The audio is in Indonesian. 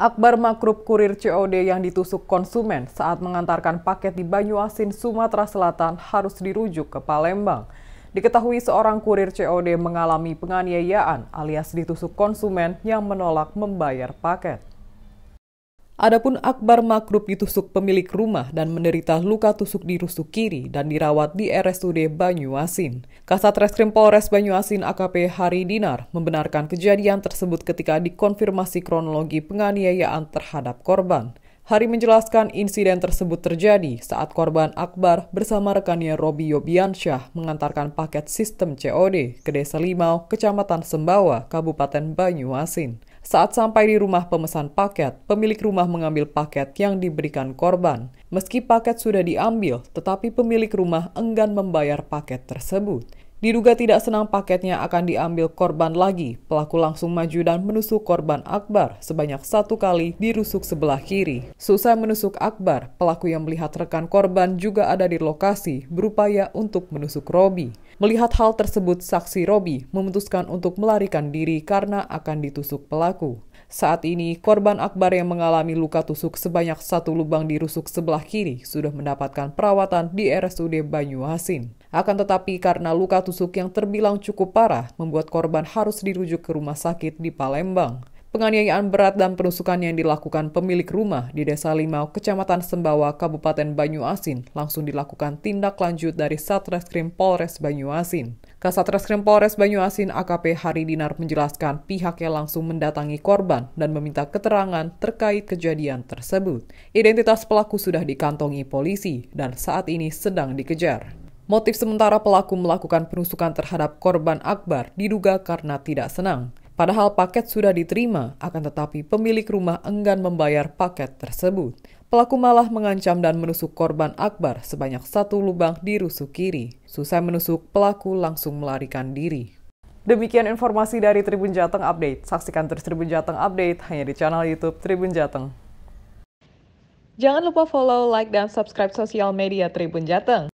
Akbar makrup kurir COD yang ditusuk konsumen saat mengantarkan paket di Banyuasin, Sumatera Selatan harus dirujuk ke Palembang. Diketahui seorang kurir COD mengalami penganiayaan alias ditusuk konsumen yang menolak membayar paket. Adapun Akbar Makrub ditusuk pemilik rumah dan menderita luka tusuk di rusuk kiri dan dirawat di RSUD Banyuasin. Kasat Reskrim Polres Banyuasin AKP Hari Dinar membenarkan kejadian tersebut ketika dikonfirmasi kronologi penganiayaan terhadap korban. Hari menjelaskan insiden tersebut terjadi saat korban Akbar bersama rekannya Robi Yobiansyah mengantarkan paket sistem COD ke Desa Limau, Kecamatan Sembawa, Kabupaten Banyuasin. Saat sampai di rumah pemesan paket, pemilik rumah mengambil paket yang diberikan korban. Meski paket sudah diambil, tetapi pemilik rumah enggan membayar paket tersebut. Diduga tidak senang paketnya akan diambil korban lagi, pelaku langsung maju dan menusuk korban Akbar sebanyak satu kali di rusuk sebelah kiri. Susah menusuk Akbar, pelaku yang melihat rekan korban juga ada di lokasi berupaya untuk menusuk Robi. Melihat hal tersebut, saksi Robi memutuskan untuk melarikan diri karena akan ditusuk pelaku. Saat ini, korban Akbar yang mengalami luka tusuk sebanyak satu lubang di rusuk sebelah kiri sudah mendapatkan perawatan di RSUD Banyuasin. Akan tetapi karena luka tusuk yang terbilang cukup parah, membuat korban harus dirujuk ke rumah sakit di Palembang. Penganiayaan berat dan penusukan yang dilakukan pemilik rumah di Desa Limau, Kecamatan Sembawa, Kabupaten Banyuasin langsung dilakukan tindak lanjut dari Satreskrim Polres Banyuasin. Kasat Reskrim Polres Banyuasin AKP Hari Dinar menjelaskan pihaknya langsung mendatangi korban dan meminta keterangan terkait kejadian tersebut. Identitas pelaku sudah dikantongi polisi dan saat ini sedang dikejar. Motif sementara pelaku melakukan penusukan terhadap korban Akbar diduga karena tidak senang. Padahal paket sudah diterima, akan tetapi pemilik rumah enggan membayar paket tersebut. Pelaku malah mengancam dan menusuk korban Akbar sebanyak satu lubang di rusuk kiri. Susah menusuk, pelaku langsung melarikan diri. Demikian informasi dari Tribun Jateng Update. Saksikan terus Tribun Jateng Update hanya di channel YouTube Tribun Jateng. Jangan lupa follow, like, dan subscribe sosial media Tribun Jateng.